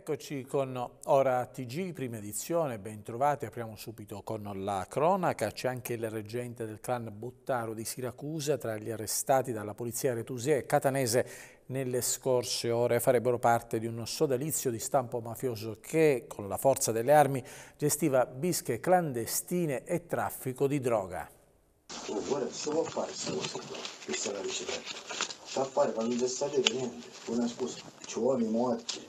Eccoci con Ora TG, prima edizione, bentrovati, apriamo subito con la cronaca, c'è anche il reggente del clan Bottaro di Siracusa tra gli arrestati dalla polizia retusia e catanese nelle scorse ore farebbero parte di un sodalizio di stampo mafioso che, con la forza delle armi, gestiva bische clandestine e traffico di droga. Oh, guarda, Lascia fare, quando c'è salito niente, una scusa, ci vuole i morti,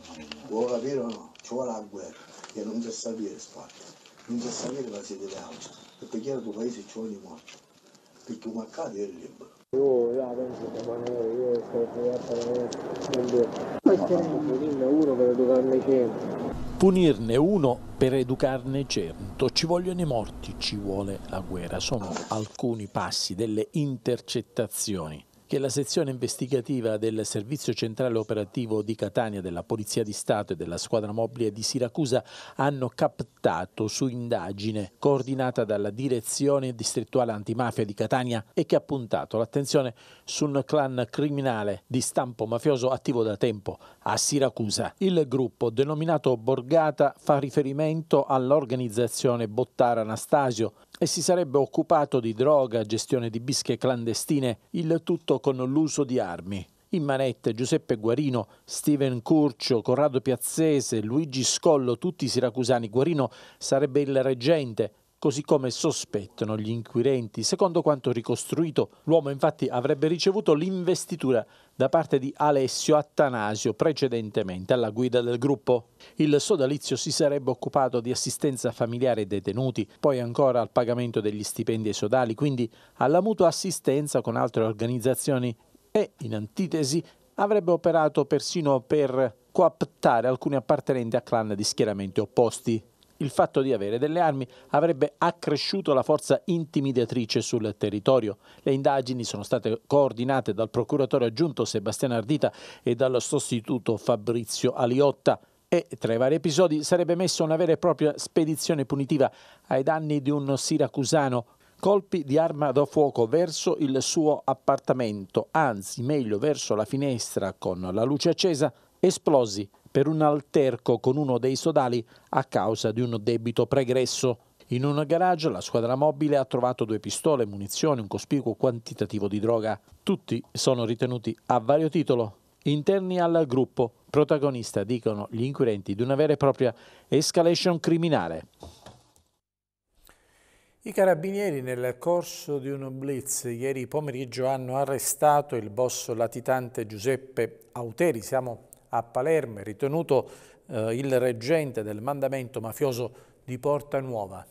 vuoi capire o no? Ci vuole la guerra, che non c'è salire Sparta, non c'è salire la sede d'Ausa, perché chiaro il tuo paese ci vuole i morti, perché un mercato è libero. Io, io penso che Manuel, io sto punirne uno per educarne cento. Punirne uno per educarne cento. Ci vogliono i morti, ci vuole la guerra. Sono alcuni passi delle intercettazioni che la sezione investigativa del Servizio Centrale Operativo di Catania, della Polizia di Stato e della Squadra Mobile di Siracusa hanno captato su indagine coordinata dalla Direzione Distrettuale Antimafia di Catania e che ha puntato l'attenzione su un clan criminale di stampo mafioso attivo da tempo a Siracusa. Il gruppo, denominato Borgata, fa riferimento all'organizzazione Bottara Anastasio, e si sarebbe occupato di droga, gestione di bische clandestine, il tutto con l'uso di armi. In manette Giuseppe Guarino, Steven Curcio, Corrado Piazzese, Luigi Scollo, tutti siracusani. Guarino sarebbe il reggente, così come sospettano gli inquirenti. Secondo quanto ricostruito, l'uomo infatti avrebbe ricevuto l'investitura da parte di Alessio Attanasio precedentemente alla guida del gruppo. Il sodalizio si sarebbe occupato di assistenza familiare ai detenuti, poi ancora al pagamento degli stipendi ai sodali, quindi alla mutua assistenza con altre organizzazioni e, in antitesi, avrebbe operato persino per coaptare alcuni appartenenti a clan di schieramenti opposti il fatto di avere delle armi avrebbe accresciuto la forza intimidatrice sul territorio. Le indagini sono state coordinate dal procuratore aggiunto Sebastiano Ardita e dal sostituto Fabrizio Aliotta e tra i vari episodi sarebbe messa una vera e propria spedizione punitiva ai danni di un siracusano colpi di arma da fuoco verso il suo appartamento, anzi meglio verso la finestra con la luce accesa, esplosi per un alterco con uno dei sodali a causa di un debito pregresso. In un garage la squadra mobile ha trovato due pistole, munizioni, un cospicuo quantitativo di droga. Tutti sono ritenuti a vario titolo interni al gruppo, protagonista, dicono gli inquirenti, di una vera e propria escalation criminale. I carabinieri nel corso di un blitz ieri pomeriggio hanno arrestato il boss latitante Giuseppe Auteri. Siamo a Palermo, ritenuto eh, il reggente del mandamento mafioso di Porta Nuova.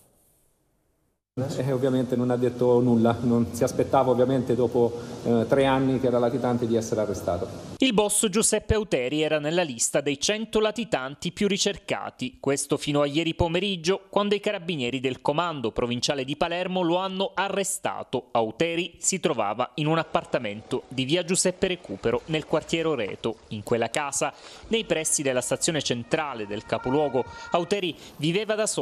E eh, ovviamente non ha detto nulla, non si aspettava ovviamente dopo eh, tre anni che era latitante di essere arrestato. Il boss Giuseppe Auteri era nella lista dei 100 latitanti più ricercati, questo fino a ieri pomeriggio quando i carabinieri del comando provinciale di Palermo lo hanno arrestato. Auteri si trovava in un appartamento di via Giuseppe Recupero nel quartiere Oreto. In quella casa, nei pressi della stazione centrale del capoluogo, Auteri viveva da solo.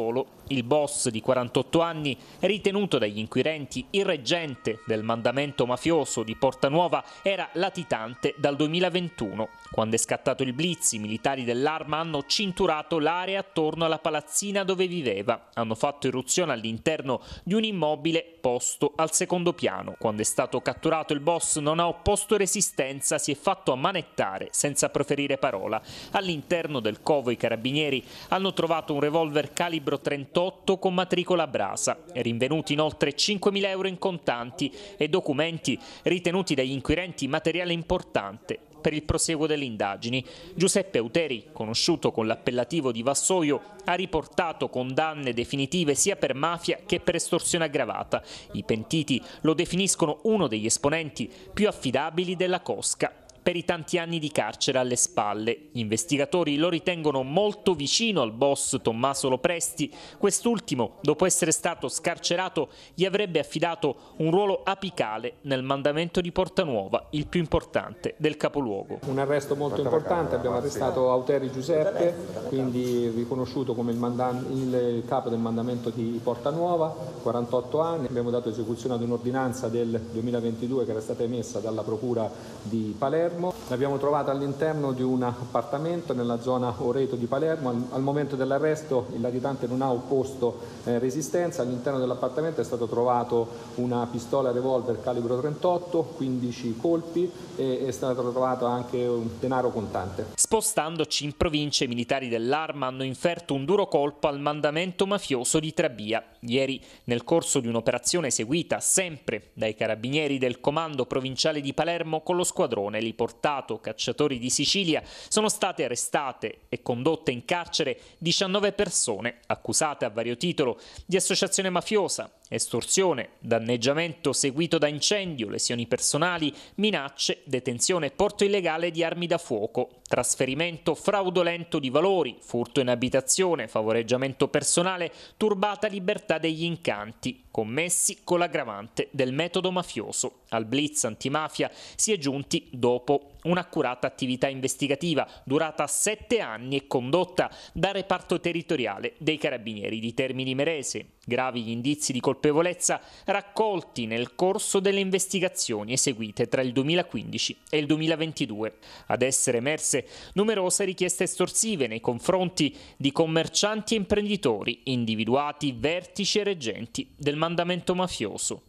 Il boss di 48 anni era ritenuto dagli inquirenti il reggente del mandamento mafioso di Porta Nuova, era latitante dal 2021. Quando è scattato il blitz, i militari dell'arma hanno cinturato l'area attorno alla palazzina dove viveva. Hanno fatto irruzione all'interno di un immobile posto al secondo piano. Quando è stato catturato il boss non ha opposto resistenza, si è fatto ammanettare senza proferire parola. All'interno del covo i carabinieri hanno trovato un revolver calibro 38 con matricola brasa rinvenuti inoltre 5.000 euro in contanti e documenti ritenuti dagli inquirenti materiale importante per il proseguo delle indagini. Giuseppe Uteri, conosciuto con l'appellativo di Vassoio, ha riportato condanne definitive sia per mafia che per estorsione aggravata. I pentiti lo definiscono uno degli esponenti più affidabili della Cosca per i tanti anni di carcere alle spalle. Gli investigatori lo ritengono molto vicino al boss Tommaso Lopresti. Quest'ultimo, dopo essere stato scarcerato, gli avrebbe affidato un ruolo apicale nel mandamento di Porta Nuova, il più importante del capoluogo. Un arresto molto importante, abbiamo arrestato Auteri Giuseppe, quindi riconosciuto come il, il capo del mandamento di Porta Nuova, 48 anni. Abbiamo dato esecuzione ad un'ordinanza del 2022 che era stata emessa dalla Procura di Palermo Palermo. L'abbiamo trovata all'interno di un appartamento nella zona Oreto di Palermo. Al, al momento dell'arresto il latitante non ha opposto eh, resistenza. All'interno dell'appartamento è stato trovato una pistola revolver calibro 38, 15 colpi e è stato trovato anche un denaro contante. Spostandoci in provincia, i militari dell'arma hanno inferto un duro colpo al mandamento mafioso di Trabia. Ieri, nel corso di un'operazione eseguita sempre dai carabinieri del comando provinciale di Palermo con lo squadrone, li portavano portato cacciatori di Sicilia, sono state arrestate e condotte in carcere 19 persone accusate a vario titolo di associazione mafiosa, estorsione, danneggiamento seguito da incendio, lesioni personali, minacce, detenzione porto illegale di armi da fuoco, trasferimento fraudolento di valori, furto in abitazione, favoreggiamento personale, turbata libertà degli incanti, commessi con l'aggravante del metodo mafioso. Al blitz antimafia si è giunti dopo un'accurata attività investigativa durata sette anni e condotta dal reparto territoriale dei Carabinieri di Termini Merese. Gravi gli indizi di colpevolezza raccolti nel corso delle investigazioni eseguite tra il 2015 e il 2022. Ad essere emerse numerose richieste estorsive nei confronti di commercianti e imprenditori individuati vertici e reggenti del mandamento mafioso.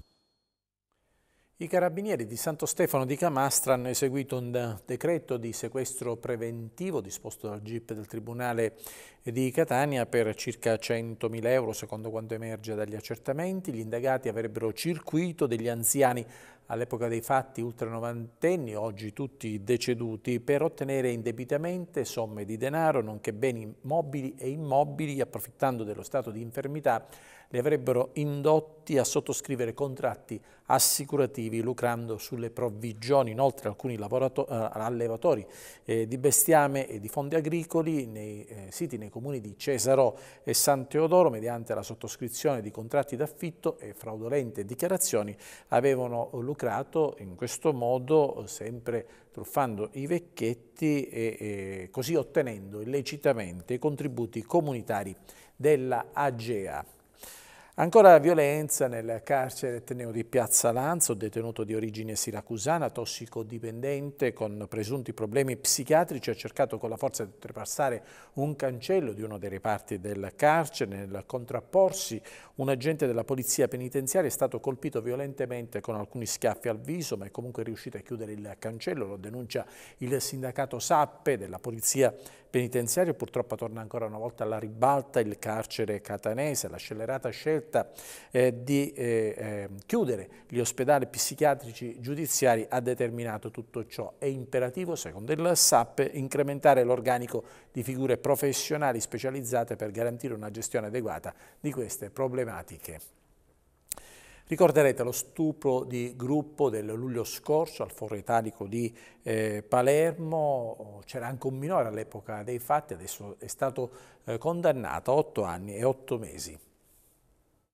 I carabinieri di Santo Stefano di Camastra hanno eseguito un decreto di sequestro preventivo disposto dal GIP del Tribunale di Catania per circa 100.000 euro, secondo quanto emerge dagli accertamenti. Gli indagati avrebbero circuito degli anziani all'epoca dei fatti ultra novantenni, oggi tutti deceduti, per ottenere indebitamente somme di denaro, nonché beni mobili e immobili, approfittando dello stato di infermità li avrebbero indotti a sottoscrivere contratti assicurativi lucrando sulle provvigioni. Inoltre alcuni eh, allevatori eh, di bestiame e di fondi agricoli nei eh, siti nei comuni di Cesarò e San Teodoro, mediante la sottoscrizione di contratti d'affitto e fraudolente dichiarazioni, avevano lucrato in questo modo sempre truffando i vecchietti e, e così ottenendo illecitamente i contributi comunitari della AGEA. Ancora violenza nel carcere etneo di Piazza Lanzo, detenuto di origine siracusana, tossicodipendente con presunti problemi psichiatrici, ha cercato con la forza di oltrepassare un cancello di uno dei reparti del carcere. Nel contrapporsi, un agente della polizia penitenziaria è stato colpito violentemente con alcuni schiaffi al viso, ma è comunque riuscito a chiudere il cancello, lo denuncia il sindacato Sappe della polizia penitenziaria. Purtroppo torna ancora una volta alla ribalta il carcere catanese, la scellerata scelta stretta eh, di eh, ehm, chiudere gli ospedali psichiatrici giudiziari ha determinato tutto ciò. È imperativo, secondo il SAP, incrementare l'organico di figure professionali specializzate per garantire una gestione adeguata di queste problematiche. Ricorderete lo stupro di gruppo del luglio scorso al Foro Italico di eh, Palermo, c'era anche un minore all'epoca dei fatti, adesso è stato eh, condannato a otto anni e otto mesi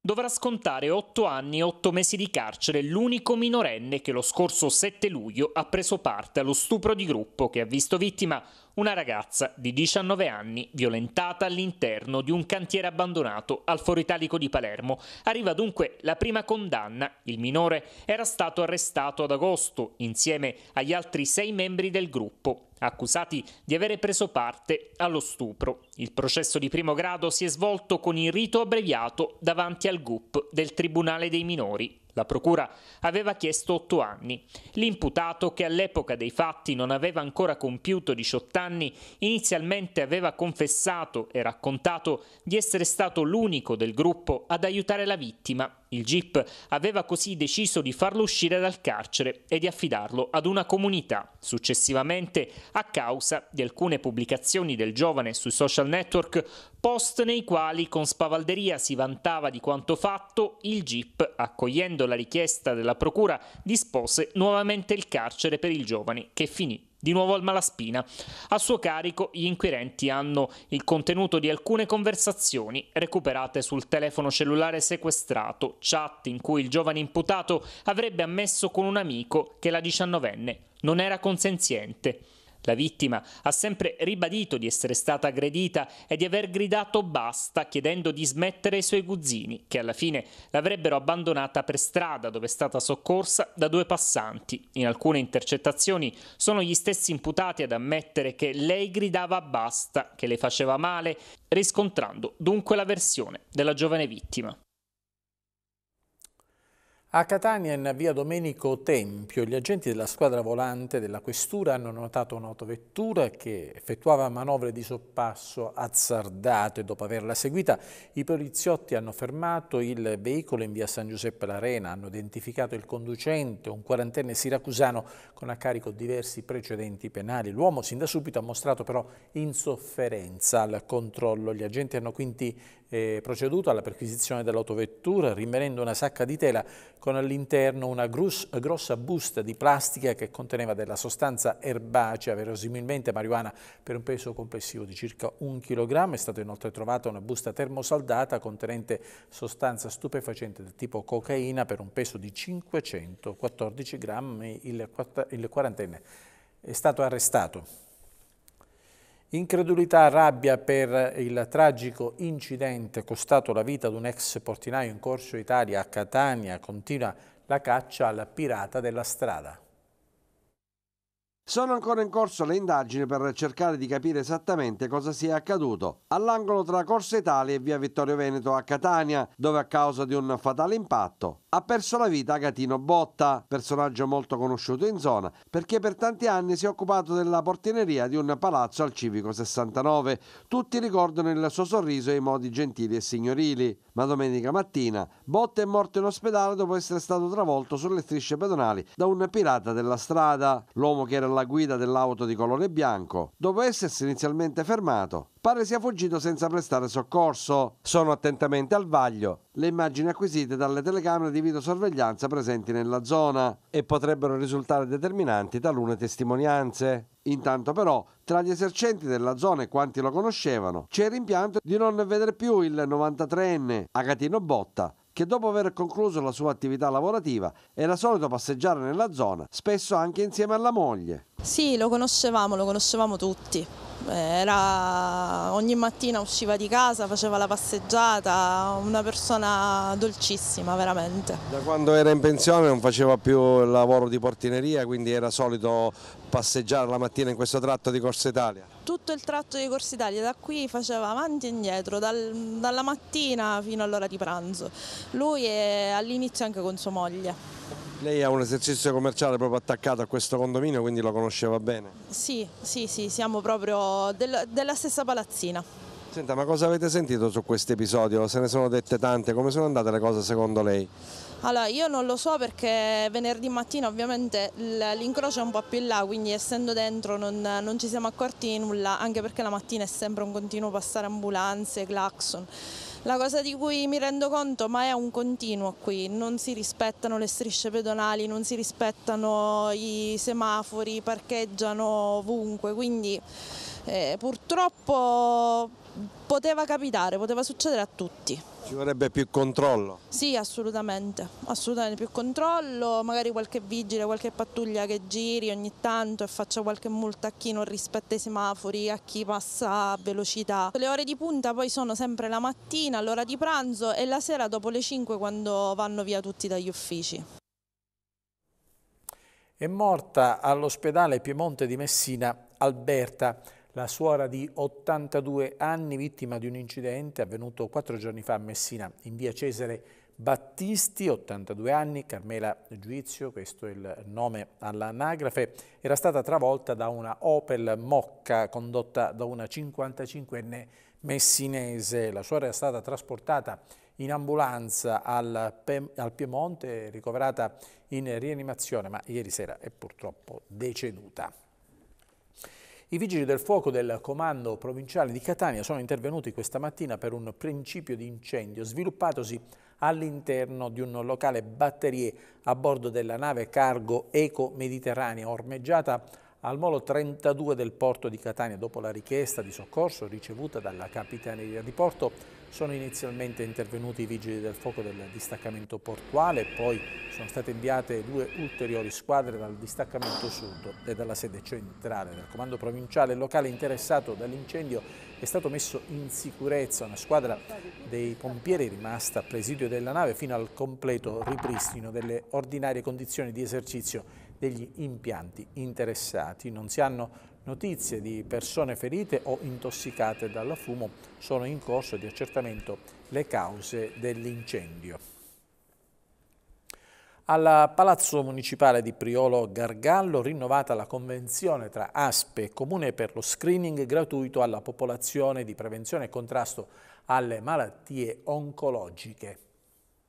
dovrà scontare 8 anni e 8 mesi di carcere l'unico minorenne che lo scorso 7 luglio ha preso parte allo stupro di gruppo che ha visto vittima una ragazza di 19 anni violentata all'interno di un cantiere abbandonato al Foritalico di Palermo. Arriva dunque la prima condanna. Il minore era stato arrestato ad agosto insieme agli altri sei membri del gruppo accusati di avere preso parte allo stupro. Il processo di primo grado si è svolto con il rito abbreviato davanti al GUP del Tribunale dei Minori la procura aveva chiesto 8 anni. L'imputato, che all'epoca dei fatti non aveva ancora compiuto 18 anni, inizialmente aveva confessato e raccontato di essere stato l'unico del gruppo ad aiutare la vittima il GIP aveva così deciso di farlo uscire dal carcere e di affidarlo ad una comunità. Successivamente, a causa di alcune pubblicazioni del giovane sui social network, post nei quali con spavalderia si vantava di quanto fatto, il GIP, accogliendo la richiesta della procura, dispose nuovamente il carcere per il giovane, che finì di nuovo al Malaspina. A suo carico gli inquirenti hanno il contenuto di alcune conversazioni recuperate sul telefono cellulare sequestrato, chat in cui il giovane imputato avrebbe ammesso con un amico che la diciannovenne non era consenziente. La vittima ha sempre ribadito di essere stata aggredita e di aver gridato basta chiedendo di smettere i suoi guzzini, che alla fine l'avrebbero abbandonata per strada dove è stata soccorsa da due passanti. In alcune intercettazioni sono gli stessi imputati ad ammettere che lei gridava basta, che le faceva male, riscontrando dunque la versione della giovane vittima. A Catania, in via Domenico Tempio, gli agenti della squadra volante della Questura hanno notato un'autovettura che effettuava manovre di soppasso azzardate. Dopo averla seguita, i poliziotti hanno fermato il veicolo in via San Giuseppe l'Arena, hanno identificato il conducente, un quarantenne siracusano con a carico diversi precedenti penali. L'uomo sin da subito ha mostrato però insofferenza al controllo. Gli agenti hanno quindi è proceduto alla perquisizione dell'autovettura rimanendo una sacca di tela con all'interno una grossa busta di plastica che conteneva della sostanza erbacea, verosimilmente marijuana, per un peso complessivo di circa un chilogrammo. È stata inoltre trovata una busta termosaldata contenente sostanza stupefacente del tipo cocaina per un peso di 514 grammi. Il quarantenne è stato arrestato. Incredulità, rabbia per il tragico incidente costato la vita ad un ex portinaio in Corso Italia a Catania, continua la caccia al pirata della strada. Sono ancora in corso le indagini per cercare di capire esattamente cosa sia accaduto all'angolo tra Corsa Italia e via Vittorio Veneto a Catania, dove a causa di un fatale impatto ha perso la vita Agatino Botta, personaggio molto conosciuto in zona, perché per tanti anni si è occupato della portineria di un palazzo al Civico 69. Tutti ricordano il suo sorriso e i modi gentili e signorili. Ma domenica mattina Botta è morto in ospedale dopo essere stato travolto sulle strisce pedonali da un pirata della strada. L'uomo che era alla guida dell'auto di colore bianco, dopo essersi inizialmente fermato. Pare sia fuggito senza prestare soccorso. Sono attentamente al vaglio le immagini acquisite dalle telecamere di videosorveglianza presenti nella zona e potrebbero risultare determinanti talune testimonianze. Intanto però, tra gli esercenti della zona e quanti lo conoscevano, c'è il rimpianto di non vedere più il 93enne Agatino Botta, che dopo aver concluso la sua attività lavorativa era solito passeggiare nella zona, spesso anche insieme alla moglie. Sì, lo conoscevamo, lo conoscevamo tutti. Era, ogni mattina usciva di casa, faceva la passeggiata, una persona dolcissima veramente. Da quando era in pensione non faceva più il lavoro di portineria, quindi era solito passeggiare la mattina in questo tratto di Corsa Italia? Tutto il tratto di Corsa Italia, da qui faceva avanti e indietro, dal, dalla mattina fino all'ora di pranzo. Lui e all'inizio anche con sua moglie. Lei ha un esercizio commerciale proprio attaccato a questo condominio, quindi lo conosceva bene? Sì, sì, sì, siamo proprio del, della stessa palazzina. Senta, ma cosa avete sentito su questo episodio? Se ne sono dette tante, come sono andate le cose secondo lei? Allora, io non lo so perché venerdì mattina ovviamente l'incrocio è un po' più in là, quindi essendo dentro non, non ci siamo accorti di nulla, anche perché la mattina è sempre un continuo passare ambulanze, clacson. La cosa di cui mi rendo conto, ma è un continuo qui, non si rispettano le strisce pedonali, non si rispettano i semafori, parcheggiano ovunque, quindi eh, purtroppo poteva capitare, poteva succedere a tutti. Ci vorrebbe più controllo? Sì, assolutamente, assolutamente più controllo, magari qualche vigile, qualche pattuglia che giri ogni tanto e faccia qualche multa a chi non rispetta i semafori, a chi passa a velocità. Le ore di punta poi sono sempre la mattina, l'ora di pranzo e la sera dopo le 5 quando vanno via tutti dagli uffici. È morta all'ospedale Piemonte di Messina Alberta, la suora di 82 anni, vittima di un incidente avvenuto quattro giorni fa a Messina, in via Cesare Battisti, 82 anni, Carmela Giuizio, questo è il nome all'anagrafe, era stata travolta da una Opel Mocca condotta da una 55enne messinese. La suora è stata trasportata in ambulanza al, al Piemonte, ricoverata in rianimazione, ma ieri sera è purtroppo deceduta. I vigili del fuoco del comando provinciale di Catania sono intervenuti questa mattina per un principio di incendio sviluppatosi all'interno di un locale batterie a bordo della nave cargo Eco Mediterranea ormeggiata al molo 32 del porto di Catania dopo la richiesta di soccorso ricevuta dalla Capitaneria di Porto sono inizialmente intervenuti i vigili del fuoco del distaccamento portuale, poi sono state inviate due ulteriori squadre dal distaccamento sud e dalla sede centrale del comando provinciale e locale interessato dall'incendio. È stato messo in sicurezza una squadra dei pompieri rimasta a presidio della nave fino al completo ripristino delle ordinarie condizioni di esercizio degli impianti interessati. Non si hanno Notizie di persone ferite o intossicate dal fumo sono in corso di accertamento le cause dell'incendio. Al Palazzo Municipale di Priolo Gargallo rinnovata la convenzione tra ASPE e Comune per lo screening gratuito alla popolazione di prevenzione e contrasto alle malattie oncologiche.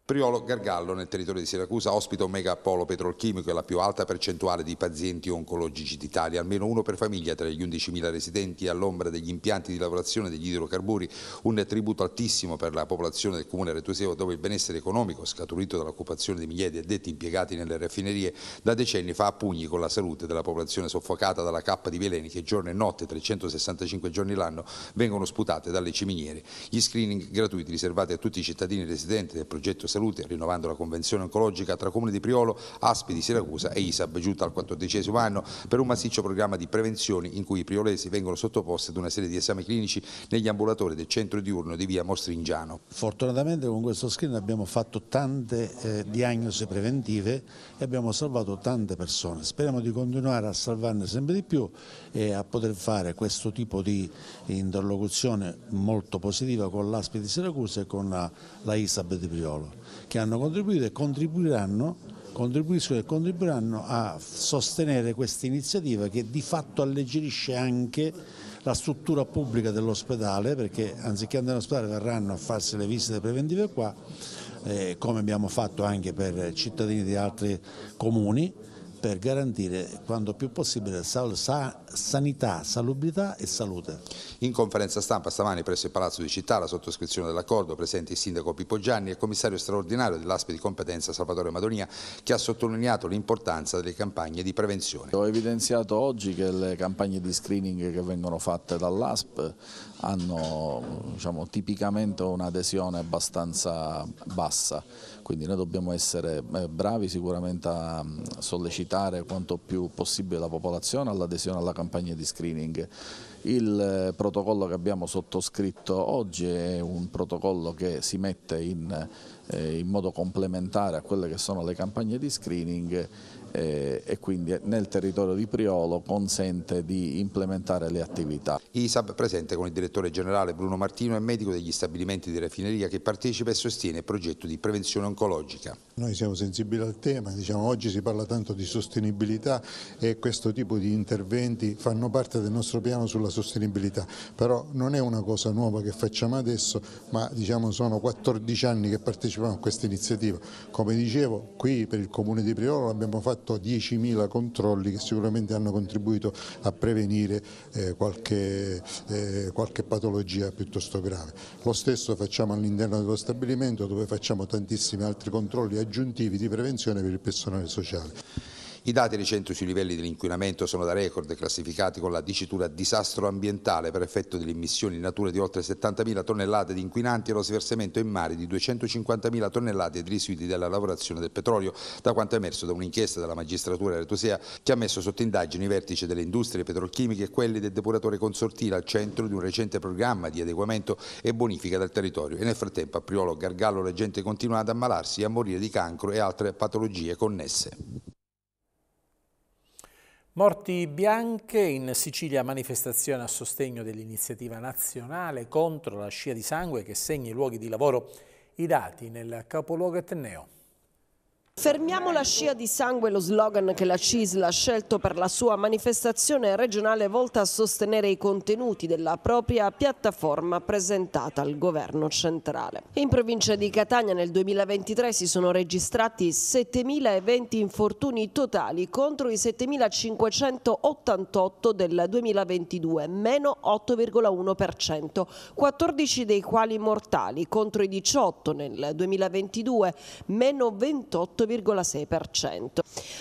Priolo Gargallo nel territorio di Siracusa ospita un megapolo petrolchimico e la più alta percentuale di pazienti oncologici d'Italia, almeno uno per famiglia tra gli 11.000 residenti all'ombra degli impianti di lavorazione degli idrocarburi, un tributo altissimo per la popolazione del comune retusivo dove il benessere economico scaturito dall'occupazione di migliaia di addetti impiegati nelle raffinerie da decenni fa a pugni con la salute della popolazione soffocata dalla cappa di veleni che giorno e notte 365 giorni l'anno vengono sputate dalle ciminiere. Gli screening gratuiti riservati a tutti i cittadini residenti del progetto Salute, rinnovando la convenzione oncologica tra Comune di Priolo, Aspi di Siracusa e ISAB, giunta al quattordicesimo anno, per un massiccio programma di prevenzioni in cui i priolesi vengono sottoposti ad una serie di esami clinici negli ambulatori del centro diurno di via Mostringiano. Fortunatamente con questo screen abbiamo fatto tante eh, diagnosi preventive e abbiamo salvato tante persone. Speriamo di continuare a salvarne sempre di più e a poter fare questo tipo di interlocuzione molto positiva con l'ASPI di Siracusa e con la, la ISAB di Priolo che hanno contribuito e contribuiranno, contribuiscono e contribuiranno a sostenere questa iniziativa che di fatto alleggerisce anche la struttura pubblica dell'ospedale perché anziché andare all'ospedale verranno a farsi le visite preventive qua eh, come abbiamo fatto anche per cittadini di altri comuni per garantire quanto più possibile sa sanità, salubrità e salute. In conferenza stampa stamani presso il Palazzo di Città la sottoscrizione dell'accordo presenti il sindaco Pippo Gianni e il commissario straordinario dell'ASP di competenza Salvatore Madonia che ha sottolineato l'importanza delle campagne di prevenzione. Ho evidenziato oggi che le campagne di screening che vengono fatte dall'ASP hanno diciamo, tipicamente un'adesione abbastanza bassa, quindi noi dobbiamo essere eh, bravi sicuramente a mm, sollecitare quanto più possibile la popolazione all'adesione alla campagna di screening. Il eh, protocollo che abbiamo sottoscritto oggi è un protocollo che si mette in, eh, in modo complementare a quelle che sono le campagne di screening eh, e quindi nel territorio di Priolo consente di implementare le attività. ISAB presente con il direttore generale Bruno Martino è medico degli stabilimenti di raffineria che partecipa e sostiene il progetto di prevenzione oncologica. Noi siamo sensibili al tema, diciamo, oggi si parla tanto di sostenibilità e questo tipo di interventi fanno parte del nostro piano sulla sostenibilità, però non è una cosa nuova che facciamo adesso, ma diciamo, sono 14 anni che partecipiamo a questa iniziativa. Come dicevo, qui per il Comune di Priolo l'abbiamo fatto fatto 10.000 controlli che sicuramente hanno contribuito a prevenire eh, qualche, eh, qualche, patologia piuttosto grave. Lo stesso facciamo all'interno dello stabilimento dove facciamo tantissimi altri controlli aggiuntivi di prevenzione per il personale sociale. I dati recenti sui livelli dell'inquinamento sono da record classificati con la dicitura disastro ambientale per effetto delle emissioni in natura di oltre 70.000 tonnellate di inquinanti e lo sversamento in mare di 250.000 tonnellate di residui della lavorazione del petrolio, da quanto emerso da un'inchiesta della magistratura retusea che ha messo sotto indagine i vertici delle industrie petrolchimiche e quelli del depuratore consortile al centro di un recente programma di adeguamento e bonifica del territorio. E nel frattempo a Priolo Gargallo la gente continua ad ammalarsi e a morire di cancro e altre patologie connesse. Morti bianche in Sicilia manifestazione a sostegno dell'iniziativa nazionale contro la scia di sangue che segna i luoghi di lavoro. I dati nel capoluogo etneo. Fermiamo la scia di sangue, lo slogan che la CISL ha scelto per la sua manifestazione regionale volta a sostenere i contenuti della propria piattaforma presentata al governo centrale. In provincia di Catania nel 2023 si sono registrati 7.020 infortuni totali contro i 7.588 del 2022, meno 8,1%, 14 dei quali mortali contro i 18 nel 2022, meno 28,1%. 8,6%.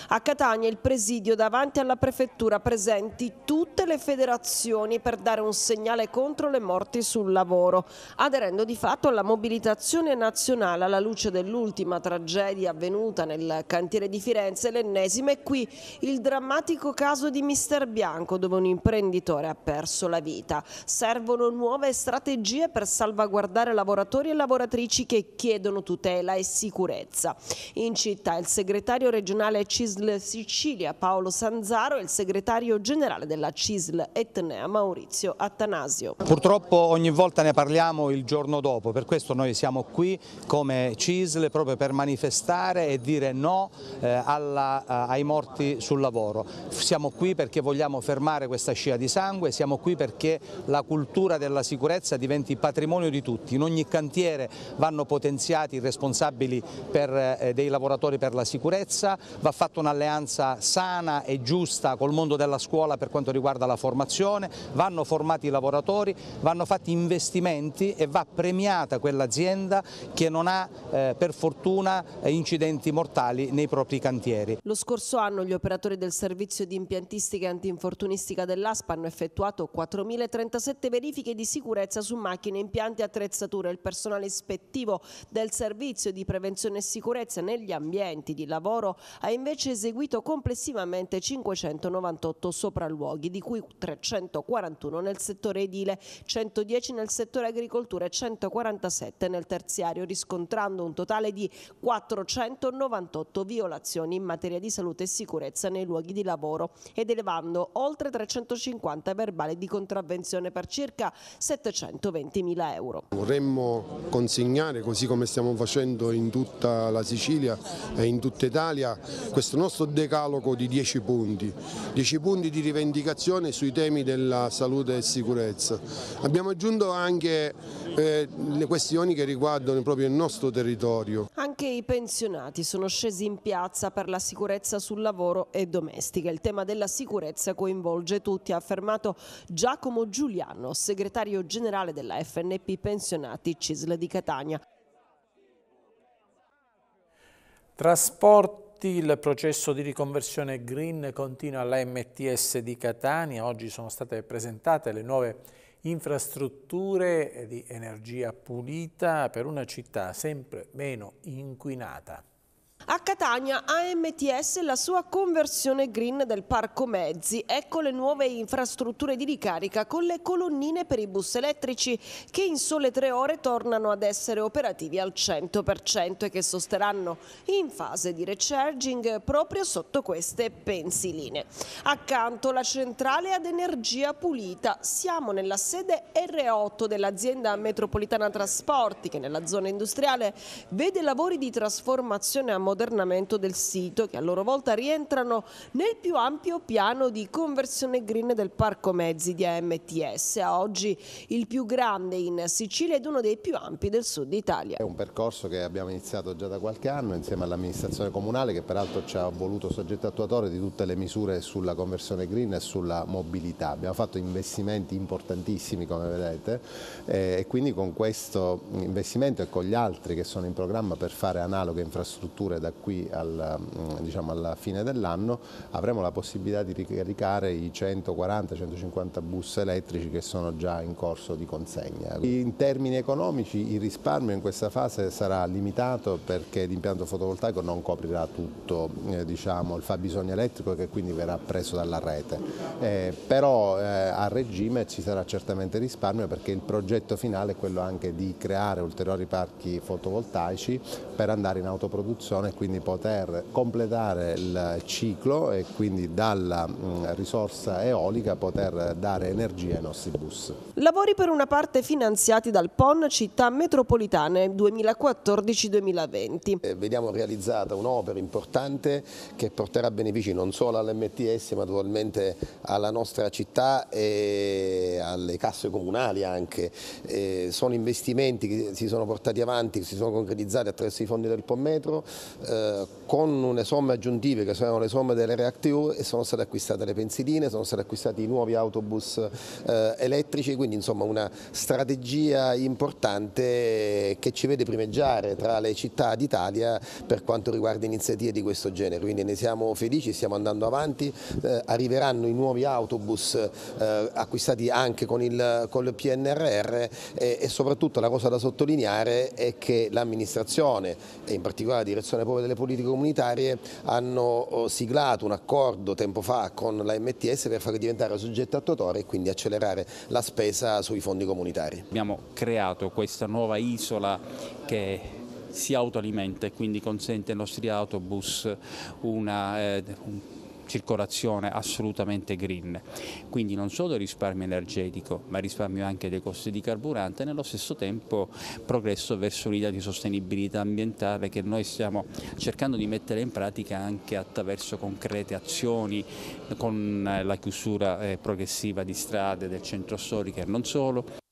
A Catania il presidio davanti alla prefettura presenti tutte le federazioni per dare un segnale contro le morti sul lavoro, aderendo di fatto alla mobilitazione nazionale alla luce dell'ultima tragedia avvenuta nel cantiere di Firenze, l'ennesima e qui il drammatico caso di Mister Bianco dove un imprenditore ha perso la vita. Servono nuove strategie per salvaguardare lavoratori e lavoratrici che chiedono tutela e sicurezza. In città città il segretario regionale CISL Sicilia Paolo Sanzaro e il segretario generale della CISL Etnea Maurizio Attanasio. Purtroppo ogni volta ne parliamo il giorno dopo, per questo noi siamo qui come CISL proprio per manifestare e dire no eh, alla, eh, ai morti sul lavoro. Siamo qui perché vogliamo fermare questa scia di sangue, siamo qui perché la cultura della sicurezza diventi patrimonio di tutti, in ogni cantiere vanno potenziati i responsabili per, eh, dei lavoratori lavoratori per la sicurezza, va fatta un'alleanza sana e giusta col mondo della scuola per quanto riguarda la formazione, vanno formati i lavoratori, vanno fatti investimenti e va premiata quell'azienda che non ha eh, per fortuna incidenti mortali nei propri cantieri. Lo scorso anno gli operatori del servizio di impiantistica e antinfortunistica dell'ASPA hanno effettuato 4.037 verifiche di sicurezza su macchine, impianti e attrezzature. Il personale ispettivo del servizio di prevenzione e sicurezza negli ambienti ambienti di lavoro, ha invece eseguito complessivamente 598 sopralluoghi, di cui 341 nel settore edile, 110 nel settore agricoltura e 147 nel terziario, riscontrando un totale di 498 violazioni in materia di salute e sicurezza nei luoghi di lavoro ed elevando oltre 350 verbali di contravvenzione per circa 720 mila euro. Vorremmo consegnare, così come stiamo facendo in tutta la Sicilia, in tutta Italia questo nostro decalogo di 10 punti, 10 punti di rivendicazione sui temi della salute e sicurezza. Abbiamo aggiunto anche eh, le questioni che riguardano proprio il nostro territorio. Anche i pensionati sono scesi in piazza per la sicurezza sul lavoro e domestica. Il tema della sicurezza coinvolge tutti, ha affermato Giacomo Giuliano, segretario generale della FNP Pensionati CISL di Catania. Trasporti, il processo di riconversione green continua alla MTS di Catania. Oggi sono state presentate le nuove infrastrutture di energia pulita per una città sempre meno inquinata. A Catania AMTS la sua conversione green del parco mezzi. Ecco le nuove infrastrutture di ricarica con le colonnine per i bus elettrici che in sole tre ore tornano ad essere operativi al 100% e che sosterranno in fase di recharging proprio sotto queste pensiline. Accanto la centrale ad energia pulita. Siamo nella sede R8 dell'azienda metropolitana trasporti che nella zona industriale vede lavori di trasformazione a modello ammodernamento del sito che a loro volta rientrano nel più ampio piano di conversione green del parco mezzi di AMTS, a oggi il più grande in Sicilia ed uno dei più ampi del sud Italia. È un percorso che abbiamo iniziato già da qualche anno insieme all'amministrazione comunale che peraltro ci ha voluto soggetto attuatore di tutte le misure sulla conversione green e sulla mobilità. Abbiamo fatto investimenti importantissimi come vedete eh, e quindi con questo investimento e con gli altri che sono in programma per fare analoghe infrastrutture da qui alla, mm, diciamo alla fine dell'anno avremo la possibilità di ricaricare i 140-150 bus elettrici che sono già in corso di consegna. In termini economici il risparmio in questa fase sarà limitato perché l'impianto fotovoltaico non coprirà tutto eh, diciamo, il fabbisogno elettrico che quindi verrà preso dalla rete, eh, però eh, a regime ci sarà certamente risparmio perché il progetto finale è quello anche di creare ulteriori parchi fotovoltaici per andare in autoproduzione quindi poter completare il ciclo e quindi dalla mm, risorsa eolica poter dare energia ai nostri bus. Lavori per una parte finanziati dal PON Città Metropolitane 2014-2020. Eh, vediamo realizzata un'opera importante che porterà benefici non solo all'MTS ma naturalmente alla nostra città e alle casse comunali anche. Eh, sono investimenti che si sono portati avanti, che si sono concretizzati attraverso i fondi del PON Metro, eh, con le somme aggiuntive che sono le somme delle react e sono state acquistate le pensiline, sono stati acquistati i nuovi autobus eh, elettrici, quindi insomma una strategia importante che ci vede primeggiare tra le città d'Italia per quanto riguarda iniziative di questo genere, quindi ne siamo felici, stiamo andando avanti, eh, arriveranno i nuovi autobus eh, acquistati anche con il, con il PNRR e, e soprattutto la cosa da sottolineare è che l'amministrazione e in particolare la direzione pubblica Commissione delle Politiche Comunitarie hanno oh, siglato un accordo tempo fa con la MTS per far diventare soggetto attuatore e quindi accelerare la spesa sui fondi comunitari. Abbiamo creato questa nuova isola che si autoalimenta e quindi consente ai nostri autobus una, eh, un circolazione assolutamente green, quindi non solo risparmio energetico ma risparmio anche dei costi di carburante e nello stesso tempo progresso verso l'idea di sostenibilità ambientale che noi stiamo cercando di mettere in pratica anche attraverso concrete azioni con la chiusura eh, progressiva di strade del centro storico e non solo.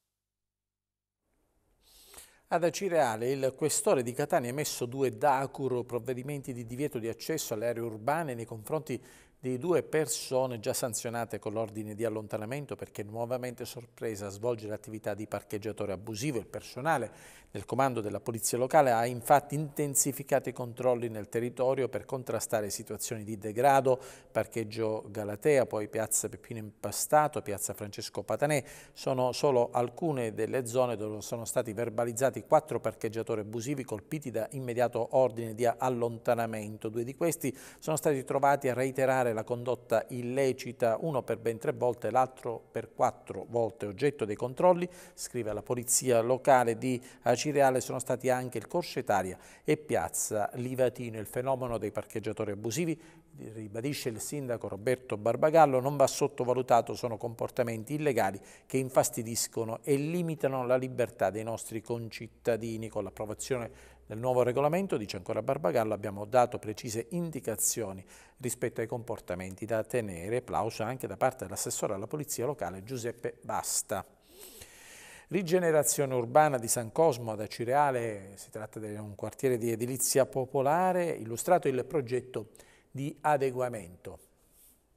Ad Acireale il questore di Catania ha emesso due DACUR, provvedimenti di divieto di accesso alle aree urbane nei confronti di due persone già sanzionate con l'ordine di allontanamento perché nuovamente sorpresa a svolgere attività di parcheggiatore abusivo. Il personale il comando della Polizia Locale ha infatti intensificato i controlli nel territorio per contrastare situazioni di degrado, parcheggio Galatea, poi piazza Peppino Impastato, piazza Francesco Patanè, sono solo alcune delle zone dove sono stati verbalizzati quattro parcheggiatori abusivi colpiti da immediato ordine di allontanamento. Due di questi sono stati trovati a reiterare la condotta illecita, uno per ben tre volte, e l'altro per quattro volte, oggetto dei controlli, scrive la Polizia Locale di Aci Reale sono stati anche il Corso e Piazza Livatino. Il fenomeno dei parcheggiatori abusivi, ribadisce il sindaco Roberto Barbagallo, non va sottovalutato, sono comportamenti illegali che infastidiscono e limitano la libertà dei nostri concittadini. Con l'approvazione del nuovo regolamento, dice ancora Barbagallo, abbiamo dato precise indicazioni rispetto ai comportamenti da tenere, plauso anche da parte dell'assessore alla polizia locale Giuseppe Basta. Rigenerazione urbana di San Cosmo ad Acireale, si tratta di un quartiere di edilizia popolare, illustrato il progetto di adeguamento.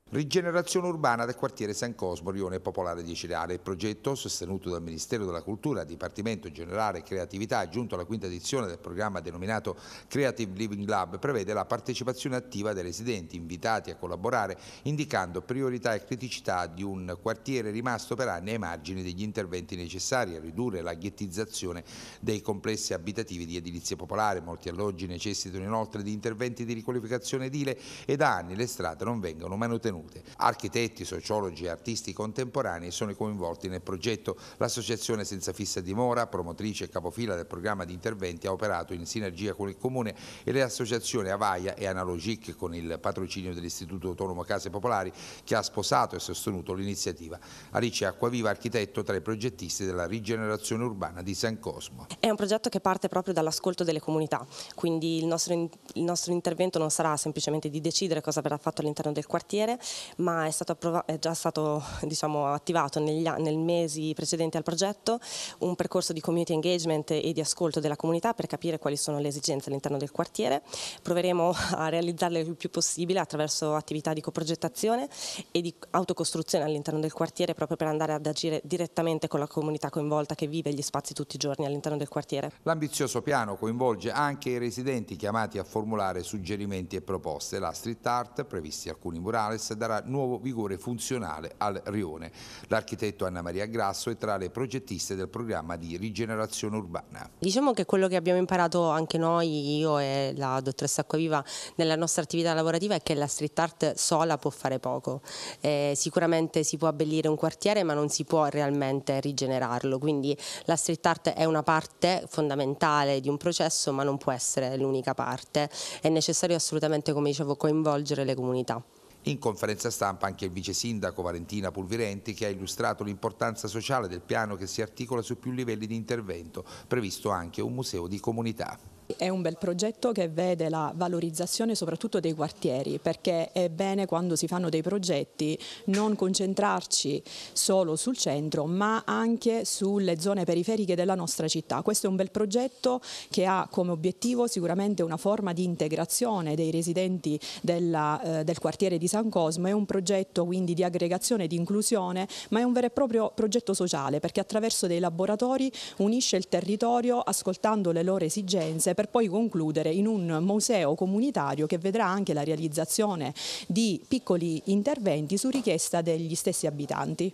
Rigenerazione urbana del quartiere San Cosmo, Rione Popolare di Cireale. Il progetto, sostenuto dal Ministero della Cultura, Dipartimento Generale Creatività, è giunto alla quinta edizione del programma denominato Creative Living Lab, prevede la partecipazione attiva dei residenti invitati a collaborare, indicando priorità e criticità di un quartiere rimasto per anni ai margini degli interventi necessari a ridurre la ghettizzazione dei complessi abitativi di edilizia popolare. Molti alloggi necessitano inoltre di interventi di riqualificazione edile e da anni le strade non vengono manutenute contenute. Architetti, sociologi e artisti contemporanei sono coinvolti nel progetto. L'associazione senza fissa dimora, promotrice e capofila del programma di interventi, ha operato in sinergia con il Comune e le associazioni Avaia e Analogic con il patrocinio dell'Istituto Autonomo Case Popolari che ha sposato e sostenuto l'iniziativa. Alice Acquaviva, architetto tra i progettisti della rigenerazione urbana di San Cosmo. È un progetto che parte proprio dall'ascolto delle comunità, quindi il nostro, il nostro intervento non sarà semplicemente di decidere cosa verrà fatto all'interno del quartiere, ma è stato, è già stato diciamo, attivato negli, nel mesi precedenti al progetto un percorso di community engagement e di ascolto della comunità per capire quali sono le esigenze all'interno del quartiere. Proveremo a realizzarle il più possibile attraverso attività di coprogettazione e di autocostruzione all'interno del quartiere proprio per andare ad agire direttamente con la comunità coinvolta che vive gli spazi tutti i giorni all'interno del quartiere. L'ambizioso piano coinvolge anche i residenti chiamati a formulare suggerimenti e proposte. La street art, previsti alcuni murales darà nuovo vigore funzionale al rione. L'architetto Anna Maria Grasso è tra le progettiste del programma di rigenerazione urbana. Diciamo che quello che abbiamo imparato anche noi, io e la dottoressa Acquaviva, nella nostra attività lavorativa è che la street art sola può fare poco. Eh, sicuramente si può abbellire un quartiere ma non si può realmente rigenerarlo, quindi la street art è una parte fondamentale di un processo ma non può essere l'unica parte. È necessario assolutamente, come dicevo, coinvolgere le comunità. In conferenza stampa anche il vice sindaco Valentina Pulvirenti che ha illustrato l'importanza sociale del piano che si articola su più livelli di intervento, previsto anche un museo di comunità. È un bel progetto che vede la valorizzazione soprattutto dei quartieri perché è bene quando si fanno dei progetti non concentrarci solo sul centro ma anche sulle zone periferiche della nostra città. Questo è un bel progetto che ha come obiettivo sicuramente una forma di integrazione dei residenti della, eh, del quartiere di San Cosmo, è un progetto quindi di aggregazione, e di inclusione ma è un vero e proprio progetto sociale perché attraverso dei laboratori unisce il territorio ascoltando le loro esigenze per poi concludere in un museo comunitario che vedrà anche la realizzazione di piccoli interventi su richiesta degli stessi abitanti.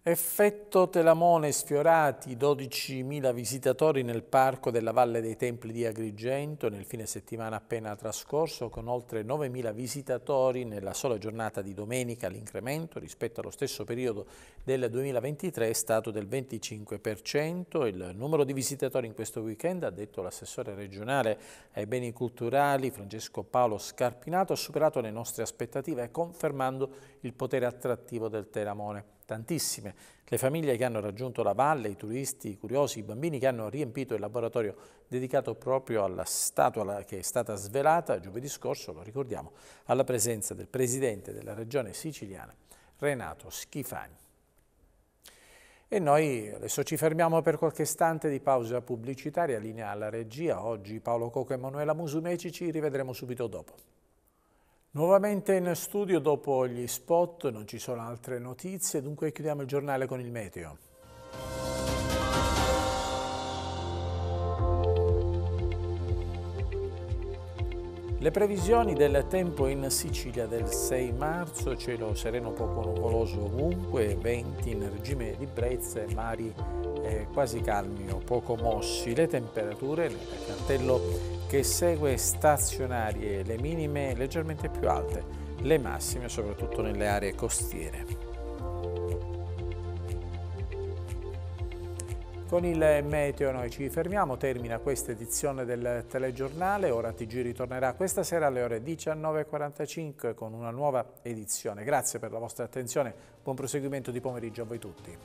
Effetto Telamone sfiorati 12.000 visitatori nel parco della Valle dei Templi di Agrigento nel fine settimana appena trascorso con oltre 9.000 visitatori nella sola giornata di domenica. L'incremento rispetto allo stesso periodo del 2023 è stato del 25%. Il numero di visitatori in questo weekend, ha detto l'assessore regionale ai beni culturali Francesco Paolo Scarpinato, ha superato le nostre aspettative confermando il potere attrattivo del Telamone tantissime, le famiglie che hanno raggiunto la valle, i turisti, i curiosi, i bambini che hanno riempito il laboratorio dedicato proprio alla statua che è stata svelata giovedì scorso, lo ricordiamo, alla presenza del presidente della regione siciliana, Renato Schifani. E noi adesso ci fermiamo per qualche istante di pausa pubblicitaria, linea alla regia. Oggi Paolo Coco e Emanuela Musumeci, ci rivedremo subito dopo. Nuovamente in studio dopo gli spot, non ci sono altre notizie, dunque chiudiamo il giornale con il meteo. Le previsioni del tempo in Sicilia del 6 marzo, cielo sereno poco nuvoloso ovunque, venti in regime di brezze, mari eh, quasi calmi o poco mossi, le temperature nel cartello che segue stazionarie le minime leggermente più alte, le massime soprattutto nelle aree costiere. Con il meteo noi ci fermiamo, termina questa edizione del telegiornale, ora TG ritornerà questa sera alle ore 19.45 con una nuova edizione. Grazie per la vostra attenzione, buon proseguimento di pomeriggio a voi tutti.